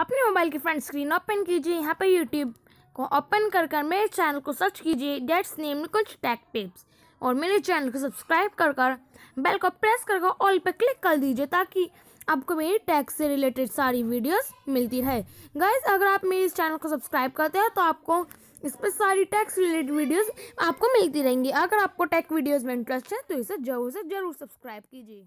अपने मोबाइल की front screen open कीजिए यहाँ पर यूट्यूब को ओपन कर कर मेरे चैनल को सर्च कीजिए डेट्स नेम कुछ टैक टिप्स और मेरे चैनल को सब्सक्राइब कर कर बेल को प्रेस कर कर ऑल पर क्लिक कर दीजिए ताकि आपको मेरी टैक्स से रिलेटेड सारी वीडियोस मिलती रहे गाइज अगर आप मेरे इस चैनल को सब्सक्राइब करते हो तो आपको इस पर सारी टैक्स रिलेटेड वीडियोस आपको मिलती रहेंगी अगर आपको टैक्स वीडियोस में इंटरेस्ट है तो इसे जरूर से जरूर सब्सक्राइब कीजिए